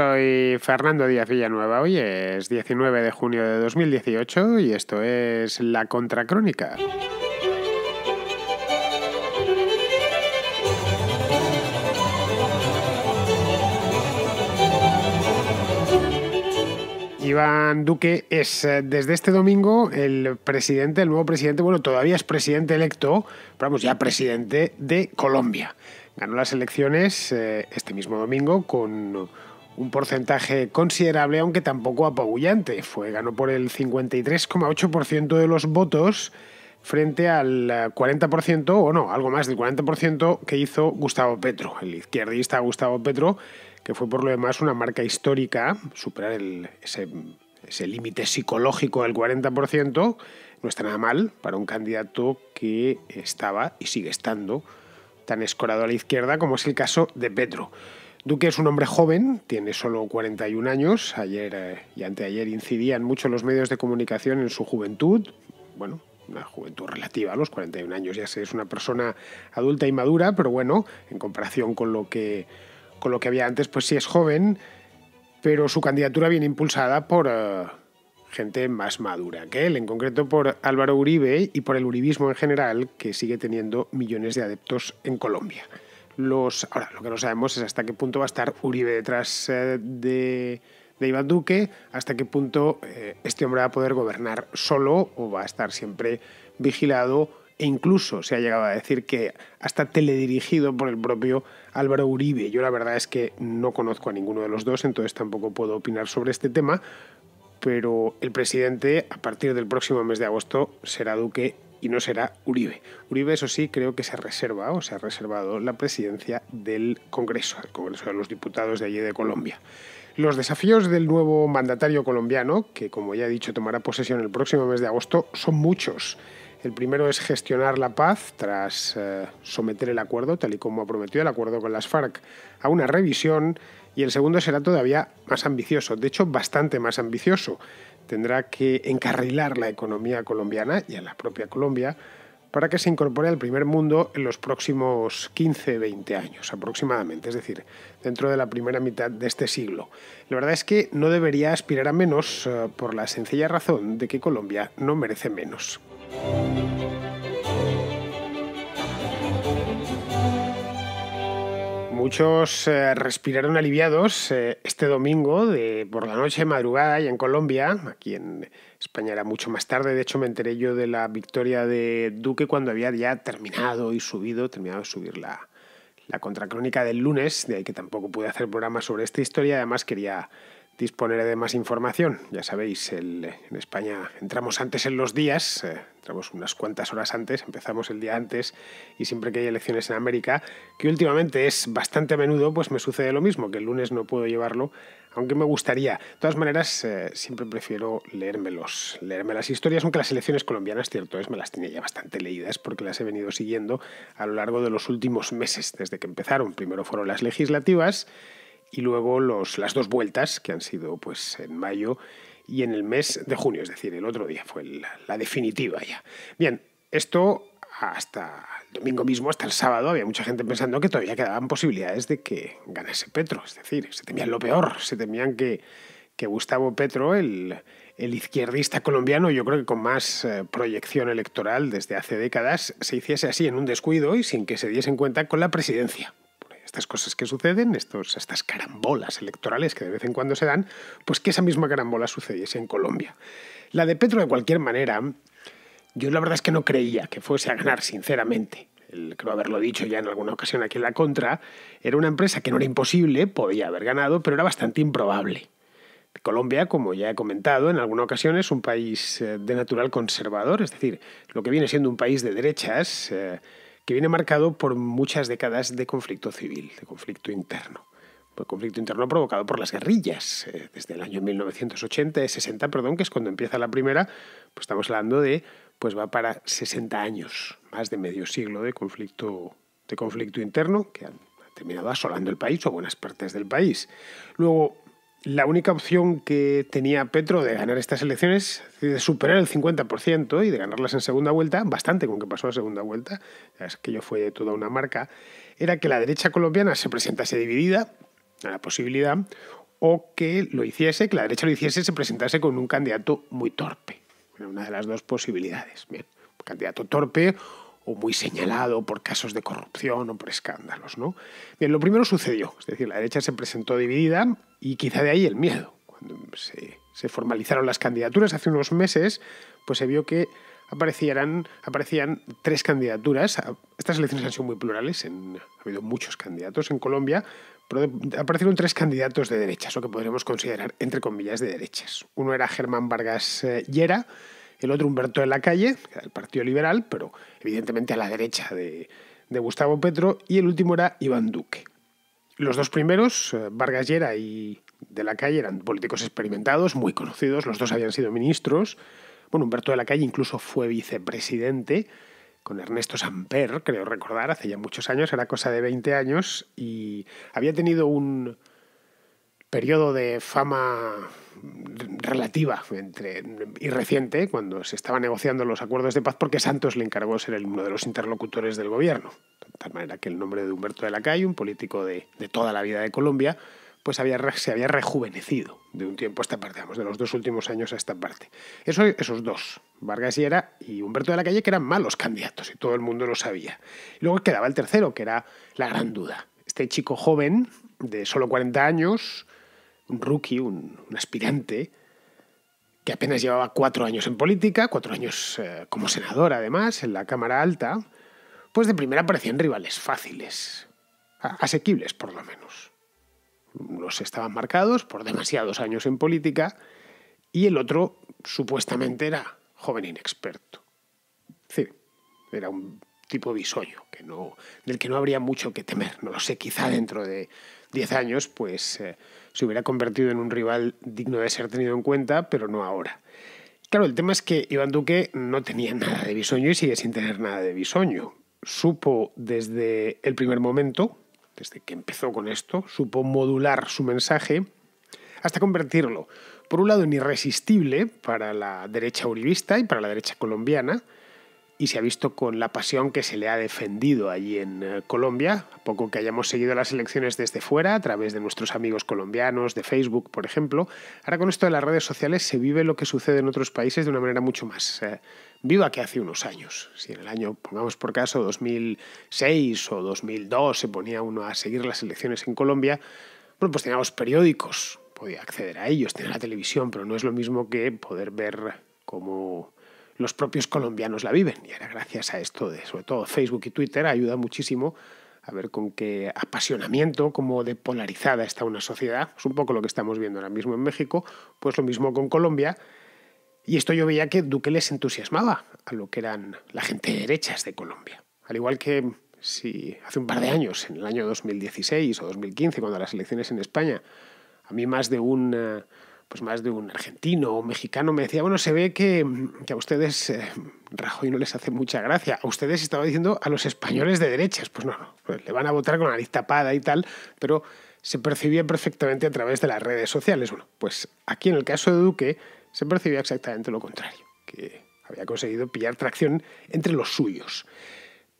Soy Fernando Díaz Villanueva, hoy es 19 de junio de 2018 y esto es La Contracrónica. Iván Duque es eh, desde este domingo el presidente, el nuevo presidente, bueno, todavía es presidente electo, pero vamos, ya presidente de Colombia. Ganó las elecciones eh, este mismo domingo con un porcentaje considerable, aunque tampoco apabullante. Fue, ganó por el 53,8% de los votos frente al 40%, eh, o no, algo más del 40% que hizo Gustavo Petro, el izquierdista Gustavo Petro, que fue por lo demás una marca histórica, superar ese, ese límite psicológico del 40%, no está nada mal para un candidato que estaba y sigue estando tan escorado a la izquierda como es el caso de Petro. Duque es un hombre joven, tiene solo 41 años. Ayer eh, y anteayer incidían mucho los medios de comunicación en su juventud. Bueno, una juventud relativa, a los 41 años ya sé, es una persona adulta y madura, pero bueno, en comparación con lo que, con lo que había antes, pues sí es joven, pero su candidatura viene impulsada por eh, gente más madura que él, en concreto por Álvaro Uribe y por el uribismo en general, que sigue teniendo millones de adeptos en Colombia. Ahora, lo que no sabemos es hasta qué punto va a estar Uribe detrás eh, de, de, Iván Duque, hasta qué punto eh, este hombre va a poder gobernar solo o va a estar siempre vigilado e incluso se ha llegado a decir que hasta teledirigido por el propio Álvaro Uribe. Yo la verdad es que no conozco a ninguno de los dos, entonces tampoco puedo opinar sobre este tema, pero el presidente a partir del próximo mes de agosto será Duque y no será Uribe. Uribe, eso sí, creo que se reserva o se ha reservado la presidencia del Congreso, el Congreso de los Diputados de allí de Colombia. Los desafíos del nuevo mandatario colombiano, que como ya he dicho tomará posesión el próximo mes de agosto, son muchos. El primero es gestionar la paz tras eh, someter el acuerdo, tal y como ha prometido el acuerdo con las FARC, a una revisión. Y el segundo será todavía más ambicioso, de hecho bastante más ambicioso tendrá que encarrilar la economía colombiana y a la propia Colombia para que se incorpore al primer mundo en los próximos 15-20 años aproximadamente, es decir, dentro de la primera mitad de este siglo. La verdad es que no debería aspirar a menos eh, por la sencilla razón de que Colombia no merece menos. Muchos eh, respiraron aliviados eh, este domingo de por la noche, madrugada, y en Colombia. Aquí en España era mucho más tarde. De hecho, me enteré yo de la victoria de Duque cuando había ya terminado y subido, terminado de subir la, la contracrónica del lunes, de ahí que tampoco pude hacer programa sobre esta historia. Además, quería disponer de más información. Ya sabéis, en España entramos antes en los días, eh, entramos unas cuantas horas antes, empezamos el día antes y siempre que hay elecciones en América, que últimamente es bastante a menudo, pues me sucede lo mismo, que el lunes no puedo llevarlo, aunque me gustaría. De todas maneras, eh, siempre prefiero leérmelos, leerme las historias, aunque las elecciones colombianas, cierto es, me las tenía ya bastante leídas porque las he venido siguiendo a lo largo de los últimos meses, desde que empezaron. Primero fueron las legislativas, y luego los, las dos vueltas que han sido pues en mayo y en el mes de junio, es decir, el otro día fue la, definitiva ya. Bien, esto hasta el domingo mismo, hasta el sábado, había mucha gente pensando que todavía quedaban posibilidades de que ganase Petro, es decir, se temían lo peor, se temían que, que Gustavo Petro, el, izquierdista colombiano, yo creo que con más eh, proyección electoral desde hace décadas, se hiciese así en un descuido y sin que se diesen cuenta con la presidencia cosas que suceden, estos, estas carambolas electorales que de vez en cuando se dan, pues que esa misma carambola sucediese en Colombia. La de Petro, de cualquier manera, yo la verdad es que no creía que fuese a ganar, sinceramente. creo haberlo dicho ya en alguna ocasión aquí en la contra, era una empresa que no era imposible, podía haber ganado, pero era bastante improbable. Colombia, como ya he comentado, en alguna ocasión es un país eh, de natural conservador, es decir, lo que viene siendo un país de derechas, eh, que viene marcado por muchas décadas de conflicto civil, de conflicto interno. conflicto interno provocado por las guerrillas. Eh, desde el año 1980, 60, perdón, que es cuando empieza la primera, pues estamos hablando de, pues va para 60 años, más de medio siglo de conflicto, de conflicto interno, que ha terminado asolando el país o buenas partes del país. Luego, la única opción que tenía Petro de ganar estas elecciones, de superar el 50% y de ganarlas en segunda vuelta, bastante con que pasó a segunda vuelta, es que yo fue toda una marca, era que la derecha colombiana se presentase dividida, a la posibilidad, o que lo hiciese, que la derecha lo hiciese, se presentase con un candidato muy torpe. una de las dos posibilidades. Bien, candidato torpe o muy señalado por casos de corrupción o por escándalos. ¿no? Bien, lo primero sucedió, es decir, la derecha se presentó dividida y quizá de ahí el miedo. Cuando se, formalizaron las candidaturas hace unos meses, pues se vio que aparecieran, aparecían tres candidaturas. Estas elecciones han sido muy plurales, ha habido muchos candidatos en Colombia, pero aparecieron tres candidatos de derechas, o que podríamos considerar, entre comillas, de derechas. Uno era Germán Vargas eh, Llera, el otro Humberto de la Calle, del Partido Liberal, pero evidentemente a la derecha de, Gustavo Petro, y el último era Iván Duque. Los dos primeros, eh, Vargas Llera y de la Calle, eran políticos experimentados, muy conocidos, los dos habían sido ministros. Bueno, Humberto de la Calle incluso fue vicepresidente con Ernesto Samper, creo recordar, hace ya muchos años, era cosa de 20 años, y había tenido un, periodo de fama relativa entre, y reciente, cuando se estaba negociando los acuerdos de paz, porque Santos le encargó ser el uno de los interlocutores del gobierno. De tal manera que el nombre de Humberto de la Calle, un político de, toda la vida de Colombia, pues había, se había rejuvenecido de un tiempo a esta parte, de los dos últimos años a esta parte. Eso, esos dos, Vargas y Humberto de la Calle, que eran malos candidatos y todo el mundo lo sabía. Y luego quedaba el tercero, que era la gran duda. Este chico joven, de solo 40 años, un rookie, un, aspirante, que apenas llevaba cuatro años en política, cuatro años eh, como senador además, en la Cámara Alta, pues de primera parecían rivales fáciles, asequibles por lo menos. Los estaban marcados por demasiados años en política y el otro supuestamente era joven inexperto. Sí, era un tipo visoño que no, del que no habría mucho que temer. No lo sé, quizá dentro de diez años pues eh, se hubiera convertido en un rival digno de ser tenido en cuenta, pero no ahora. Claro, el tema es que Iván Duque no tenía nada de bisoño y sigue sin tener nada de bisoño. Supo desde el primer momento, desde que empezó con esto, supo modular su mensaje hasta convertirlo, por un lado, en irresistible para la derecha uribista y para la derecha colombiana, y se ha visto con la pasión que se le ha defendido allí en eh, Colombia, a poco que hayamos seguido las elecciones desde fuera, a través de nuestros amigos colombianos, de Facebook, por ejemplo. Ahora con esto de las redes sociales se vive lo que sucede en otros países de una manera mucho más eh, viva que hace unos años. Si en el año, pongamos por caso, 2006 o 2002 se ponía uno a seguir las elecciones en Colombia, bueno, pues teníamos periódicos, podía acceder a ellos, tenía la televisión, pero no es lo mismo que poder ver cómo los propios colombianos la viven. Y ahora gracias a esto, de, sobre todo Facebook y Twitter, ayuda muchísimo a ver con qué apasionamiento, cómo de polarizada está una sociedad. Es un poco lo que estamos viendo ahora mismo en México, pues lo mismo con Colombia. Y esto yo veía que Duque les entusiasmaba a lo que eran la gente de derechas de Colombia. Al igual que si hace un par de años, en el año 2016 o 2015, cuando las elecciones en España, a mí más de un pues más de un argentino o mexicano me decía, bueno, se ve que, a ustedes eh, Rajoy no les hace mucha gracia. A ustedes estaba diciendo a los españoles de derechas, pues no, pues le van a votar con la nariz tapada y tal, pero se percibía perfectamente a través de las redes sociales. Bueno, pues aquí en el caso de Duque se percibía exactamente lo contrario, que había conseguido pillar tracción entre los suyos.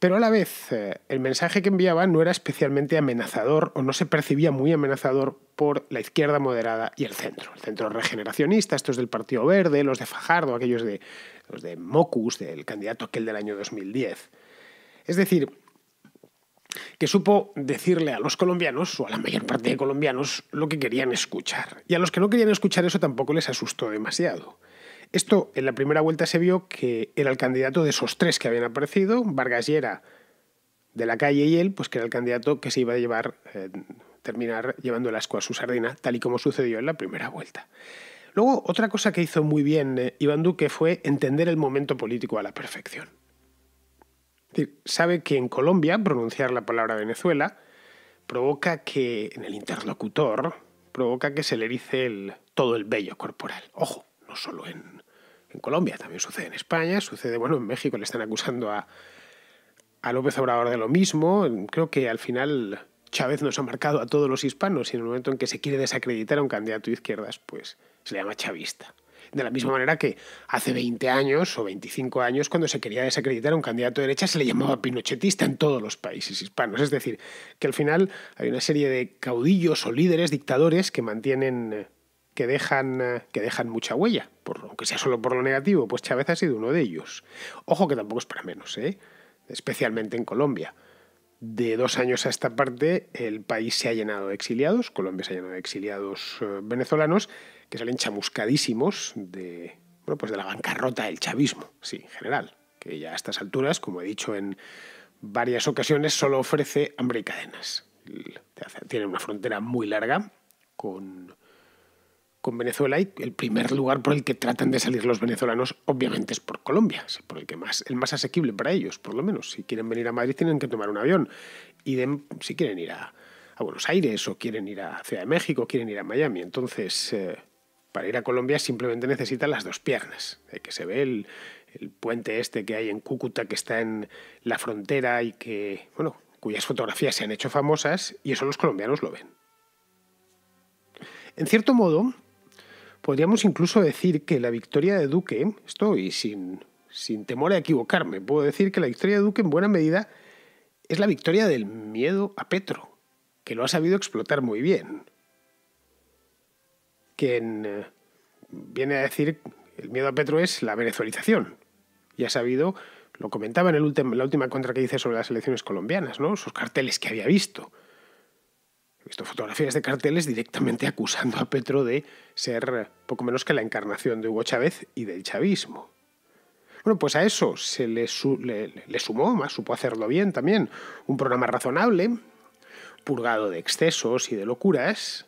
Pero a la vez, eh, el mensaje que enviaba no era especialmente amenazador o no se percibía muy amenazador por la izquierda moderada y el centro. El centro regeneracionista, estos del Partido Verde, los de Fajardo, aquellos de, los de Mocus, del candidato aquel del año 2010. Es decir, que supo decirle a los colombianos, o a la mayor parte de colombianos, lo que querían escuchar. Y a los que no querían escuchar eso tampoco les asustó demasiado. Esto en la primera vuelta se vio que era el candidato de esos tres que habían aparecido, Vargas Llera, de la calle y él, pues que era el candidato que se iba a llevar, eh, terminar llevando el asco a su sardina, tal y como sucedió en la primera vuelta. Luego, otra cosa que hizo muy bien eh, Iván Duque fue entender el momento político a la perfección. sabe que en Colombia pronunciar la palabra Venezuela provoca que en el interlocutor provoca que se le dice todo el vello corporal. Ojo, solo en, Colombia, también sucede en España, sucede, bueno, en México le están acusando a, a López Obrador de lo mismo. Creo que al final Chávez nos ha marcado a todos los hispanos y en el momento en que se quiere desacreditar a un candidato de izquierdas, pues se le llama chavista. De la misma manera que hace 20 años o 25 años, cuando se quería desacreditar a un candidato de derecha, se le llamaba pinochetista en todos los países hispanos. Es decir, que al final hay una serie de caudillos o líderes, dictadores, que mantienen que dejan, eh, que dejan mucha huella, por, aunque sea solo por lo negativo, pues Chávez ha sido uno de ellos. Ojo que tampoco es para menos, ¿eh? especialmente en Colombia. De dos años a esta parte, el país se ha llenado de exiliados, Colombia se ha llenado de exiliados eh, venezolanos, que salen chamuscadísimos de, pues de la bancarrota del chavismo, sí, en general, que ya a estas alturas, como he dicho en varias ocasiones, solo ofrece hambre y cadenas. Tiene una frontera muy larga con, con Venezuela y el primer lugar por el que tratan de salir los venezolanos obviamente es por Colombia, es por el que más el más asequible para ellos, por lo menos si quieren venir a Madrid tienen que tomar un avión y si quieren ir a, Buenos Aires o quieren ir a Ciudad de México, quieren ir a Miami, entonces eh, para ir a Colombia simplemente necesitan las dos piernas, eh, que se ve el, el puente este que hay en Cúcuta que está en la frontera y que bueno, cuyas fotografías se han hecho famosas y eso los colombianos lo ven. En cierto modo, Podríamos incluso decir que la victoria de Duque, estoy sin, sin temor a equivocarme, puedo decir que la victoria de Duque en buena medida es la victoria del miedo a Petro, que lo ha sabido explotar muy bien. Quien eh, viene a decir el miedo a Petro es la venezolización. Y ha sabido, lo comentaba en el último la última contra que hice sobre las elecciones colombianas, ¿no? Esos carteles que había visto fotografías de carteles directamente acusando a Petro de ser poco menos que la encarnación de Hugo Chávez y del chavismo. Bueno, pues a eso se le, sumó, más supo hacerlo bien también, un programa razonable, purgado de excesos y de locuras,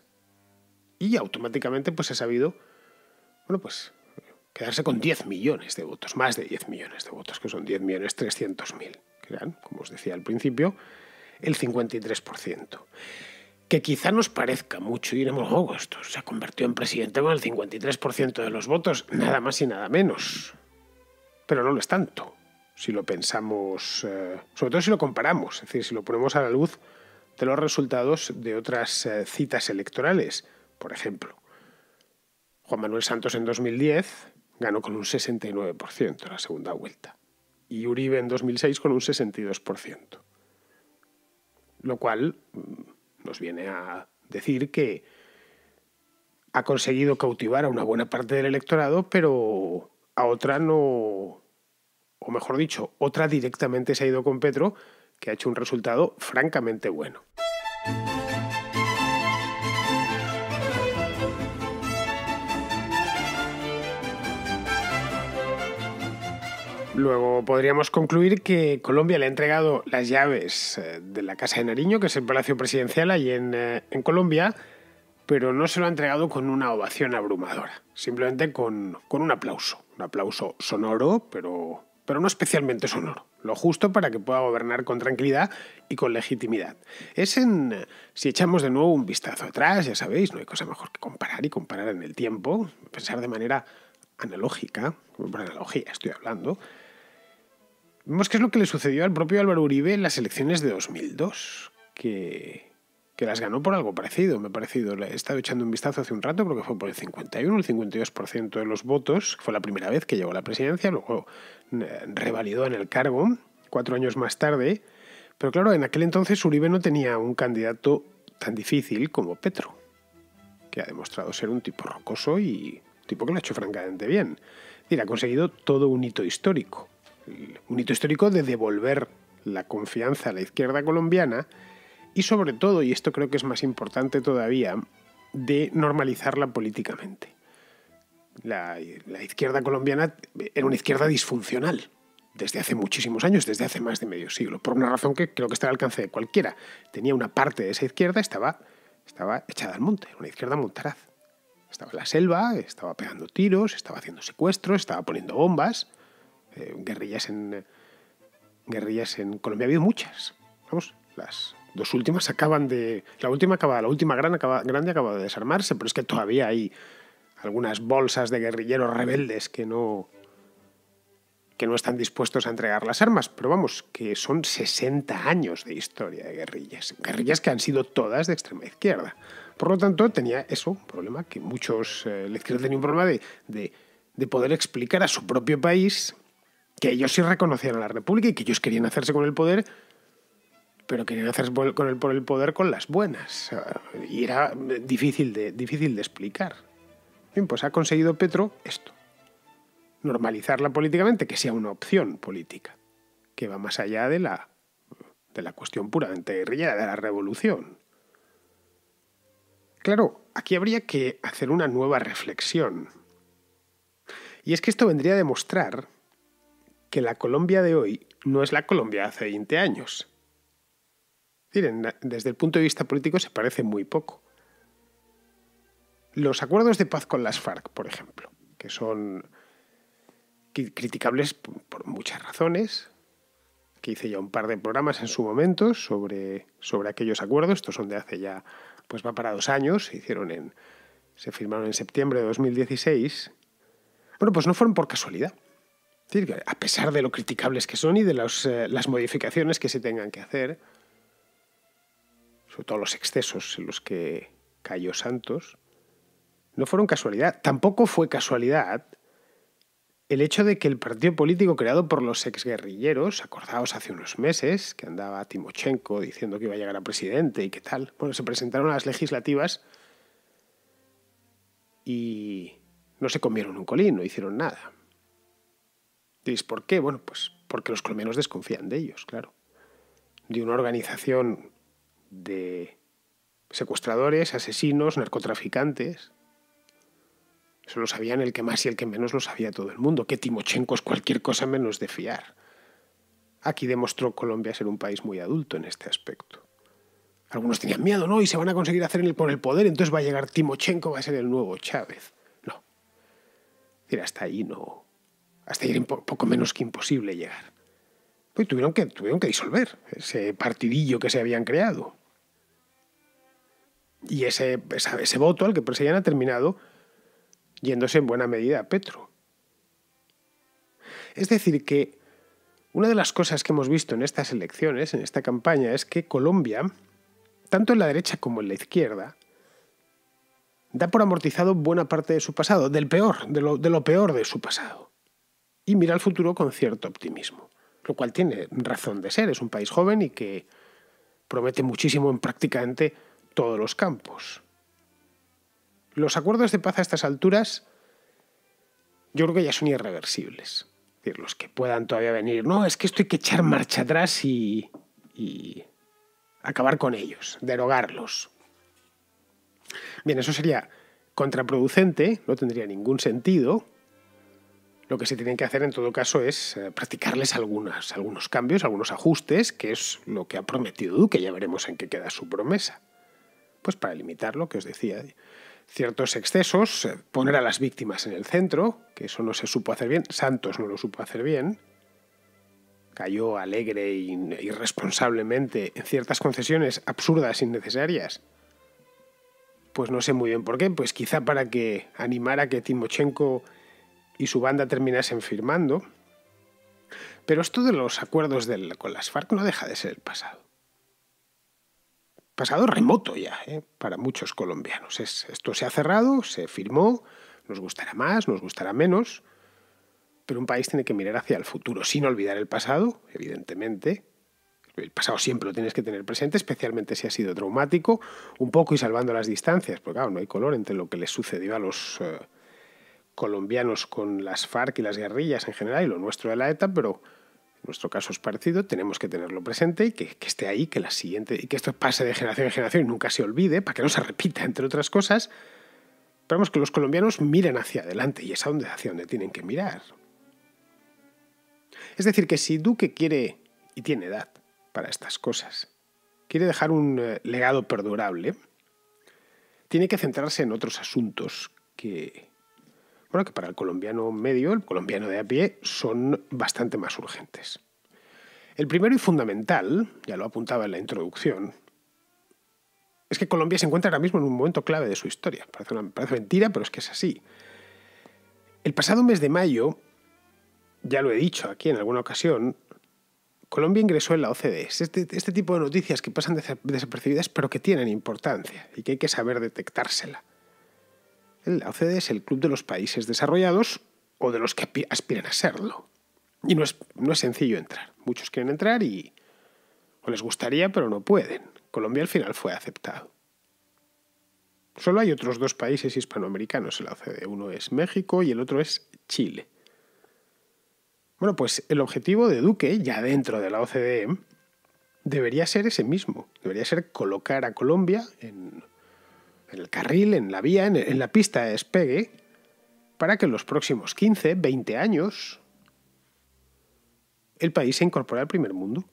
y automáticamente pues ha sabido, bueno, pues quedarse con 10 millones de votos, más de 10 millones de votos, que son 10 millones que como os decía al principio, el 53% que quizá nos parezca mucho y diremos, oh, esto se ha convertido en presidente con el 53% de los votos, nada más y nada menos. Pero no lo es tanto, si lo pensamos, eh, sobre todo si lo comparamos, es decir, si lo ponemos a la luz de los resultados de otras eh, citas electorales. Por ejemplo, Juan Manuel Santos en 2010 ganó con un 69% en la segunda vuelta y Uribe en 2006 con un 62%. Lo cual mm, nos viene a decir que ha conseguido cautivar a una buena parte del electorado, pero a otra no, o mejor dicho, otra directamente se ha ido con Petro, que ha hecho un resultado francamente bueno. Luego podríamos concluir que Colombia le ha entregado las llaves eh, de la Casa de Nariño, que es el Palacio Presidencial allí eh, en, Colombia, pero no se lo ha entregado con una ovación abrumadora, simplemente con, con un aplauso, un aplauso sonoro, pero, pero no especialmente sonoro, lo justo para que pueda gobernar con tranquilidad y con legitimidad. Es en, si echamos de nuevo un vistazo atrás, ya sabéis, no hay cosa mejor que comparar y comparar en el tiempo, pensar de manera analógica, por analogía estoy hablando, Vemos qué es lo que le sucedió al propio Álvaro Uribe en las elecciones de 2002, que, las ganó por algo parecido, me ha parecido. He estado echando un vistazo hace un rato, porque fue por el 51 el 52% de los votos, fue la primera vez que llegó a la presidencia, luego eh, revalidó en el cargo cuatro años más tarde. Pero claro, en aquel entonces Uribe no tenía un candidato tan difícil como Petro, que ha demostrado ser un tipo rocoso y un tipo que lo ha hecho francamente bien. ha conseguido todo un hito histórico un hito histórico de devolver la confianza a la izquierda colombiana y sobre todo, y esto creo que es más importante todavía, de normalizarla políticamente. La, izquierda colombiana era una izquierda disfuncional, desde hace muchísimos años, desde hace más de medio siglo, por una razón que creo que está al alcance de cualquiera. Tenía una parte de esa izquierda, estaba, estaba echada al monte, una izquierda montaraz. Estaba en la selva, estaba pegando tiros, estaba haciendo secuestros, estaba poniendo bombas. Eh, guerrillas en eh, guerrillas en Colombia ha habido muchas. Vamos, las dos últimas acaban de la última acaba, la última gran acaba, grande acaba de desarmarse, pero es que todavía hay algunas bolsas de guerrilleros rebeldes que no que no están dispuestos a entregar las armas, pero vamos, que son 60 años de historia de guerrillas, guerrillas que han sido todas de extrema izquierda. Por lo tanto, tenía eso, un problema que muchos, eh, la izquierda tenía un problema de, de poder explicar a su propio país que ellos sí reconocían a la República y que ellos querían hacerse con el poder, pero querían hacerse con el, por el poder con las buenas. Y era difícil de, difícil de explicar. Bien, pues ha conseguido Petro esto. Normalizarla políticamente, que sea una opción política, que va más allá de la, de la cuestión puramente guerrilla, de la revolución. Claro, aquí habría que hacer una nueva reflexión. Y es que esto vendría a demostrar que la Colombia de hoy no es la Colombia de hace 20 años. Miren, desde el punto de vista político se parece muy poco. Los acuerdos de paz con las FARC, por ejemplo, que son criticables por muchas razones, que hice ya un par de programas en su momento sobre, sobre aquellos acuerdos, estos son de hace ya, pues va para dos años, se hicieron en, se firmaron en septiembre de 2016. Bueno, pues no fueron por casualidad decir, a pesar de lo criticables que son y de eh, las modificaciones que se tengan que hacer, sobre todo los excesos en los que cayó Santos, no fueron casualidad. Tampoco fue casualidad el hecho de que el partido político creado por los exguerrilleros, acordados hace unos meses, que andaba Timochenko diciendo que iba a llegar a presidente y qué tal, bueno, se presentaron a las legislativas y no se comieron un colín, no hicieron nada. ¿por qué? Bueno, pues porque los colombianos desconfían de ellos, claro. De una organización de secuestradores, asesinos, narcotraficantes. Eso lo sabían el que más y el que menos lo sabía todo el mundo, que Timochenko es cualquier cosa menos de fiar. Aquí demostró Colombia ser un país muy adulto en este aspecto. Algunos tenían miedo, ¿no? Y se van a conseguir hacer por el poder, entonces va a llegar Timochenko, va a ser el nuevo Chávez. No. decir, hasta ahí no, hasta ir poco menos que imposible llegar. Pues tuvieron que, tuvieron que disolver ese partidillo que se habían creado. Y ese, voto al que perseguían ha terminado yéndose en buena medida a Petro. Es decir, que una de las cosas que hemos visto en estas elecciones, en esta campaña, es que Colombia, tanto en la derecha como en la izquierda, da por amortizado buena parte de su pasado, del peor, de lo peor de su pasado y mira al futuro con cierto optimismo, lo cual tiene razón de ser. Es un país joven y que promete muchísimo en prácticamente todos los campos. Los acuerdos de paz a estas alturas yo creo que ya son irreversibles. Es decir, los que puedan todavía venir, no, es que esto hay que echar marcha atrás y, y acabar con ellos, derogarlos. Bien, eso sería contraproducente, no tendría ningún sentido, lo que se tienen que hacer en todo caso es eh, practicarles algunas, algunos cambios, algunos ajustes, que es lo que ha prometido Duque, ya veremos en qué queda su promesa. Pues para limitar lo que os decía, ciertos excesos, eh, poner a las víctimas en el centro, que eso no se supo hacer bien, Santos no lo supo hacer bien, cayó alegre e irresponsablemente en ciertas concesiones absurdas, innecesarias. Pues no sé muy bien por qué, pues quizá para que animara que Timochenko y su banda terminasen firmando. Pero esto de los acuerdos con las FARC no deja de ser el pasado. Pasado remoto ya, ¿eh? para muchos colombianos. esto se ha cerrado, se firmó, nos gustará más, nos gustará menos, pero un país tiene que mirar hacia el futuro, sin olvidar el pasado, evidentemente. El pasado siempre lo tienes que tener presente, especialmente si ha sido traumático, un poco y salvando las distancias, porque claro, no hay color entre lo que le sucedió a los... Eh, colombianos con las FARC y las guerrillas en general y lo nuestro de la ETA, pero nuestro caso es parecido, tenemos que tenerlo presente y que, esté ahí, que la siguiente, y que esto pase de generación en generación y nunca se olvide, para que no se repita, entre otras cosas. Esperamos que los colombianos miren hacia adelante y es hacia donde tienen que mirar. Es decir, que si Duque quiere, y tiene edad para estas cosas, quiere dejar un eh, legado perdurable, tiene que centrarse en otros asuntos que, bueno, que para el colombiano medio, el colombiano de a pie, son bastante más urgentes. El primero y fundamental, ya lo apuntaba en la introducción, es que Colombia se encuentra ahora mismo en un momento clave de su historia. Parece, una, parece mentira, pero es que es así. El pasado mes de mayo, ya lo he dicho aquí en alguna ocasión, Colombia ingresó en la OCDE. Este, este tipo de noticias que pasan desapercibidas pero que tienen importancia y que hay que saber detectársela. La OCDE es el club de los países desarrollados o de los que aspiran a serlo. Y no es, no es sencillo entrar. Muchos quieren entrar y o les gustaría, pero no pueden. Colombia al final fue aceptado. Solo hay otros dos países hispanoamericanos en la OCDE. Uno es México y el otro es Chile. Bueno, pues el objetivo de Duque, ya dentro de la OCDE, debería ser ese mismo. Debería ser colocar a Colombia en en el carril, en la vía, en, la pista de despegue, para que en los próximos 15, 20 años el país se incorpore al primer mundo.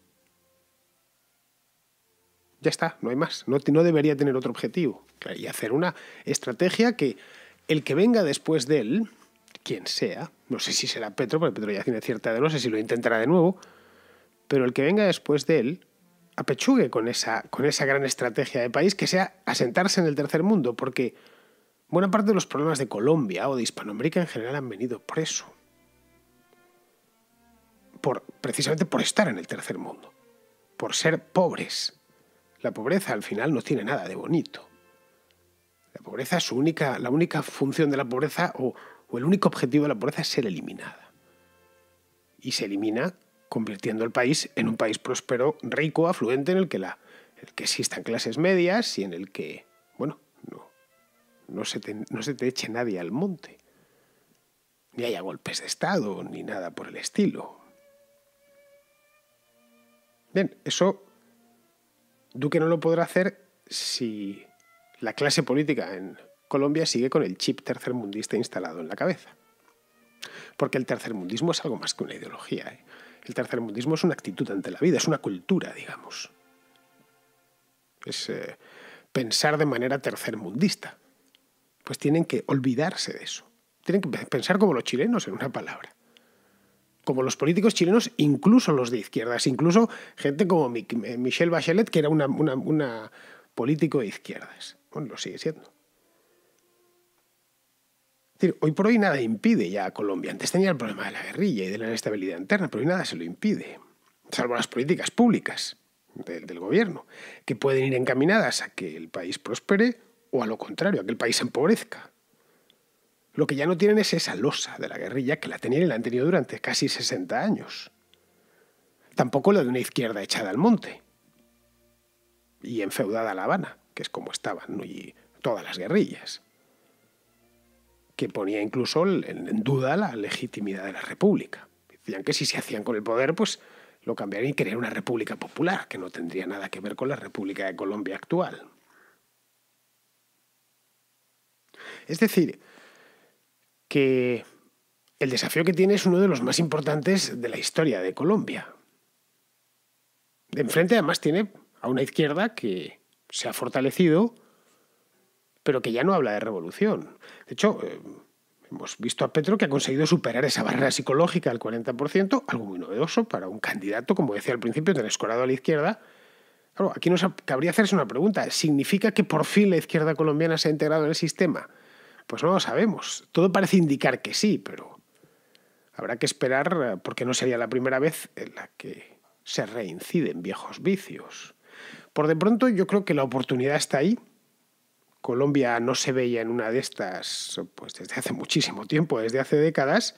Ya está, no hay más. No, debería tener otro objetivo. y hacer una estrategia que el que venga después de él, quien sea, no sé si será Petro, porque Petro ya tiene cierta edad, no sé si lo intentará de nuevo, pero el que venga después de él apechugue con esa, con esa gran estrategia de país que sea asentarse en el tercer mundo, porque buena parte de los problemas de Colombia o de Hispanoamérica en general han venido por eso. Por, precisamente por estar en el tercer mundo, por ser pobres. La pobreza al final no tiene nada de bonito. La pobreza, su única, la única función de la pobreza o, o el único objetivo de la pobreza es ser eliminada. Y se elimina convirtiendo el país en un país próspero, rico, afluente, en el que, la, que existan clases medias y en el que, bueno, no, no, se te, no se te eche nadie al monte, ni haya golpes de Estado, ni nada por el estilo. Bien, eso Duque no lo podrá hacer si la clase política en Colombia sigue con el chip tercermundista instalado en la cabeza. Porque el tercermundismo es algo más que una ideología. ¿eh? El tercermundismo es una actitud ante la vida, es una cultura, digamos. Es eh, pensar de manera tercermundista. Pues tienen que olvidarse de eso. Tienen que pensar como los chilenos, en una palabra. Como los políticos chilenos, incluso los de izquierdas, incluso gente como Michelle Bachelet, que era un una, una político de izquierdas. Bueno, lo sigue siendo hoy por hoy nada impide ya a Colombia. Antes tenía el problema de la guerrilla y de la inestabilidad interna, pero hoy nada se lo impide, salvo las políticas públicas del, gobierno, que pueden ir encaminadas a que el país prospere o a lo contrario, a que el país se empobrezca. Lo que ya no tienen es esa losa de la guerrilla que la tenían y la han tenido durante casi 60 años. Tampoco la de una izquierda echada al monte y enfeudada a La Habana, que es como estaban y todas las guerrillas que ponía incluso en duda la legitimidad de la República. Decían que si se hacían con el poder, pues lo cambiarían y crearían una República Popular, que no tendría nada que ver con la República de Colombia actual. Es decir, que el desafío que tiene es uno de los más importantes de la historia de Colombia. De enfrente además tiene a una izquierda que se ha fortalecido pero que ya no habla de revolución. De hecho, eh, hemos visto a Petro que ha conseguido superar esa barrera psicológica del 40%, algo muy novedoso para un candidato, como decía al principio, tener escorado a la izquierda. Claro, aquí nos cabría hacerse una pregunta. ¿Significa que por fin la izquierda colombiana se ha integrado en el sistema? Pues no lo sabemos. Todo parece indicar que sí, pero habrá que esperar eh, porque no sería la primera vez en la que se reinciden viejos vicios. Por de pronto yo creo que la oportunidad está ahí Colombia no se veía en una de estas pues, desde hace muchísimo tiempo, desde hace décadas,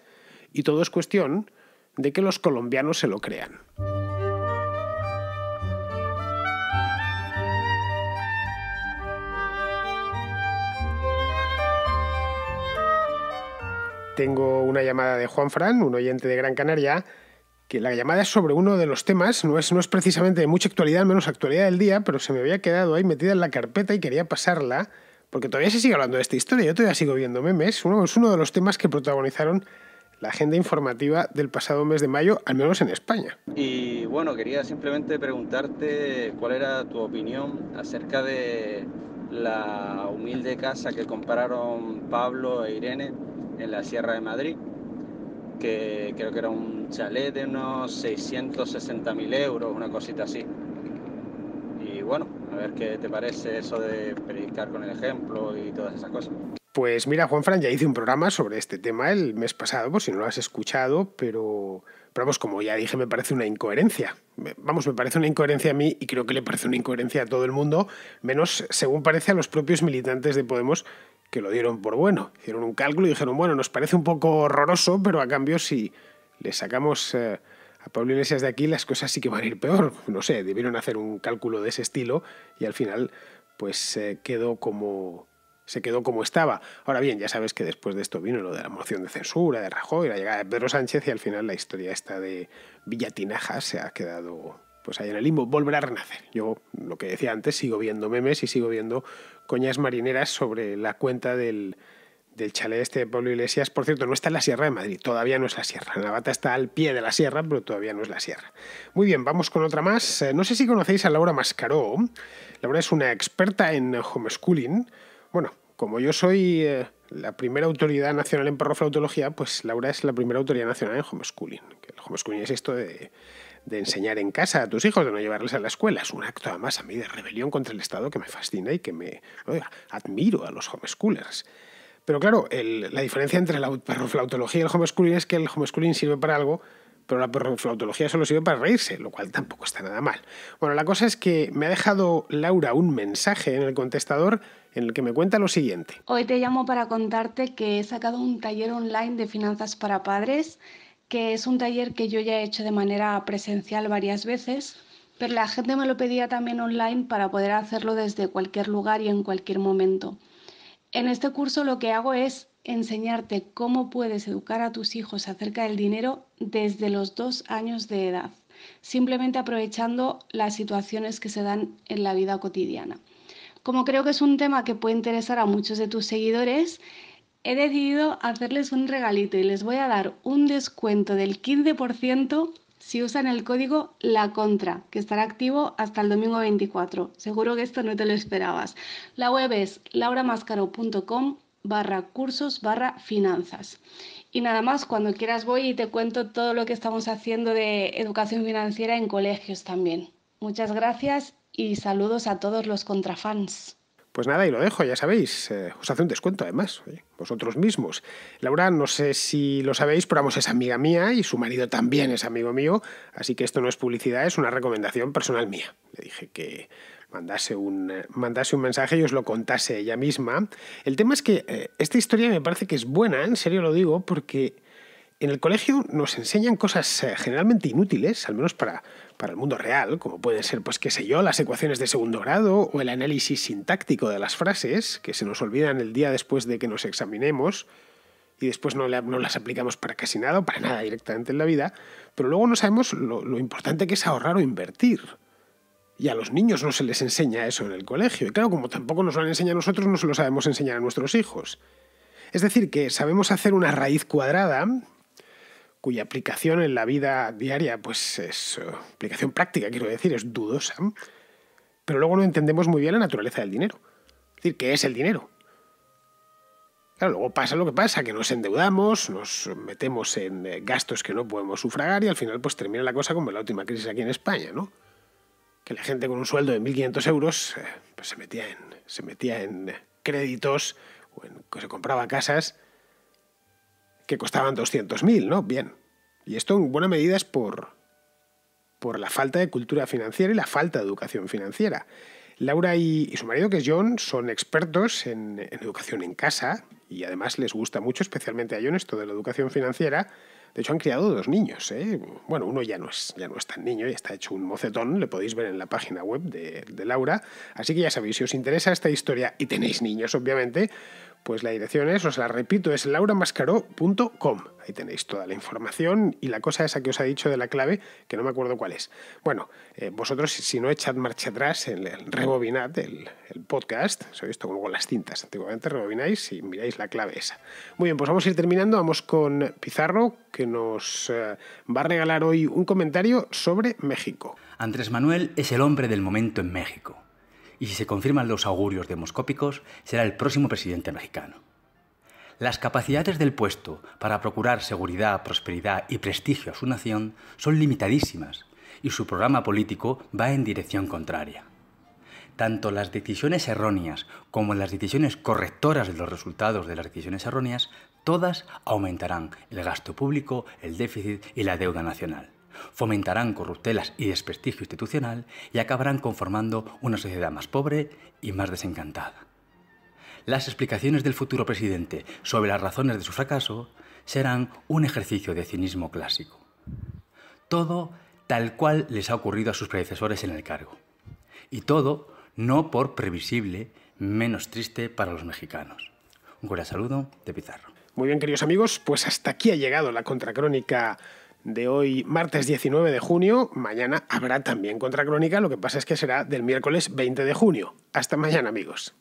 y todo es cuestión de que los colombianos se lo crean. Tengo una llamada de Juan Fran, un oyente de Gran Canaria, que la llamada es sobre uno de los temas, no es, precisamente de mucha actualidad, al menos actualidad del día, pero se me había quedado ahí metida en la carpeta y quería pasarla, porque todavía se sigue hablando de esta historia, yo todavía sigo viendo memes, uno, es uno de los temas que protagonizaron la agenda informativa del pasado mes de mayo, al menos en España. Y bueno, quería simplemente preguntarte cuál era tu opinión acerca de la humilde casa que compraron Pablo e Irene en la Sierra de Madrid que creo que era un chalet de unos 660.000 euros, una cosita así. Y bueno, a ver qué te parece eso de predicar con el ejemplo y todas esas cosas. Pues mira, Juanfran, ya hice un programa sobre este tema el mes pasado, por si no lo has escuchado, pero, pero vamos, como ya dije, me parece una incoherencia. Vamos, me parece una incoherencia a mí y creo que le parece una incoherencia a todo el mundo, menos según parece a los propios militantes de Podemos, que lo dieron por bueno. Hicieron un cálculo y dijeron, bueno, nos parece un poco horroroso, pero a cambio si le sacamos eh, a Pablo Iglesias de aquí, las cosas sí que van a ir peor. No sé, debieron hacer un cálculo de ese estilo y al final pues eh, quedó como, se quedó como estaba. Ahora bien, ya sabes que después de esto vino lo de la moción de censura, de Rajoy, la llegada de Pedro Sánchez y al final la historia esta de Villatinaja se ha quedado pues ahí en el limbo, volverá a renacer. Yo, lo que decía antes, sigo viendo memes y sigo viendo coñas marineras sobre la cuenta del, del chalet este de Pablo Iglesias. Por cierto, no está en la Sierra de Madrid, todavía no es la Sierra. Navata está al pie de la Sierra, pero todavía no es la Sierra. Muy bien, vamos con otra más. Eh, no sé si conocéis a Laura Mascaró. Laura es una experta en homeschooling. Bueno, como yo soy eh, la primera autoridad nacional en parroflautología, pues Laura es la primera autoridad nacional en homeschooling. Que el homeschooling es esto de, enseñar en casa a tus hijos, de no llevarles a la escuela. Es un acto además a mí de rebelión contra el Estado que me fascina y que me admiro a los homeschoolers. Pero claro, la diferencia entre la parroflautología y el homeschooling es que el homeschooling sirve para algo pero la flautología solo sirve para reírse, lo cual tampoco está nada mal. Bueno, la cosa es que me ha dejado Laura un mensaje en el contestador en el que me cuenta lo siguiente. Hoy te llamo para contarte que he sacado un taller online de finanzas para padres, que es un taller que yo ya he hecho de manera presencial varias veces, pero la gente me lo pedía también online para poder hacerlo desde cualquier lugar y en cualquier momento. En este curso lo que hago es enseñarte cómo puedes educar a tus hijos acerca del dinero desde los dos años de edad, simplemente aprovechando las situaciones que se dan en la vida cotidiana. Como creo que es un tema que puede interesar a muchos de tus seguidores, he decidido hacerles un regalito y les voy a dar un descuento del 15% si usan el código La Contra, que estará activo hasta el domingo 24. Seguro que esto no te lo esperabas. La web es lauramascaro.com barra cursos barra finanzas. Y nada más, cuando quieras voy y te cuento todo lo que estamos haciendo de educación financiera en colegios también. Muchas gracias y saludos a todos los contrafans. Pues nada, y lo dejo, ya sabéis. Eh, os hace un descuento además, vosotros mismos. Laura, no sé si lo sabéis, pero vamos, es amiga mía y su marido también es amigo mío, así que esto no es publicidad, es una recomendación personal mía. Le dije que mandase un, eh, mandase un mensaje y os lo contase ella misma. El tema es que eh, esta historia me parece que es buena, en serio lo digo, porque en el colegio nos enseñan cosas eh, generalmente inútiles, al menos para, para el mundo real, como pueden ser, pues qué sé yo, las ecuaciones de segundo grado o el análisis sintáctico de las frases, que se nos olvidan el día después de que nos examinemos y después no, las aplicamos para casi nada o para nada directamente en la vida, pero luego no sabemos lo, lo importante que es ahorrar o invertir. Y a los niños no se les enseña eso en el colegio. Y claro, como tampoco nos lo han enseñado nosotros, no se lo sabemos enseñar a nuestros hijos. Es decir, que sabemos hacer una raíz cuadrada cuya aplicación en la vida diaria, pues es eh, aplicación práctica, quiero decir, es dudosa. Pero luego no entendemos muy bien la naturaleza del dinero. Es decir, ¿qué es el dinero? Claro, luego pasa lo que pasa, que nos endeudamos, nos metemos en eh, gastos que no podemos sufragar y al final pues termina la cosa como la última crisis aquí en España, ¿no? que la gente con un sueldo de 1.500 euros eh, pues se, metía en, se metía en créditos o se compraba casas que costaban 200.000, ¿no? Bien. Y esto en buena medida es por, por la falta de cultura financiera y la falta de educación financiera. Laura y, su marido, que es John, son expertos en, en educación en casa y además les gusta mucho, especialmente a John, esto de la educación financiera de hecho, han criado dos niños. ¿eh? Bueno, uno ya no, es, ya no es tan niño, ya está hecho un mocetón, le podéis ver en la página web de, de Laura. Así que ya sabéis, si os interesa esta historia y tenéis niños, obviamente, pues la dirección es, os la repito, es lauramascaró.com. Ahí tenéis toda la información y la cosa esa que os ha dicho de la clave, que no me acuerdo cuál es. Bueno, eh, vosotros si no echad marcha atrás, en el rebobinad el, podcast, soy visto como con las cintas, antiguamente rebobináis y miráis la clave esa. Muy bien, pues vamos a ir terminando, vamos con Pizarro, que nos eh, va a regalar hoy un comentario sobre México. Andrés Manuel es el hombre del momento en México y si se confirman los augurios demoscópicos, será el próximo presidente mexicano. Las capacidades del puesto para procurar seguridad, prosperidad y prestigio a su nación son limitadísimas y su programa político va en dirección contraria. Tanto las decisiones erróneas como las decisiones correctoras de los resultados de las decisiones erróneas, todas aumentarán el gasto público, el déficit y la deuda nacional fomentarán corruptelas y desprestigio institucional y acabarán conformando una sociedad más pobre y más desencantada. Las explicaciones del futuro presidente sobre las razones de su fracaso serán un ejercicio de cinismo clásico. Todo tal cual les ha ocurrido a sus predecesores en el cargo. Y todo no por previsible, menos triste para los mexicanos. Un cordial saludo de Pizarro. Muy bien, queridos amigos, pues hasta aquí ha llegado la contracrónica de hoy, martes 19 de junio. Mañana habrá también Contracrónica, lo que pasa es que será del miércoles 20 de junio. Hasta mañana, amigos.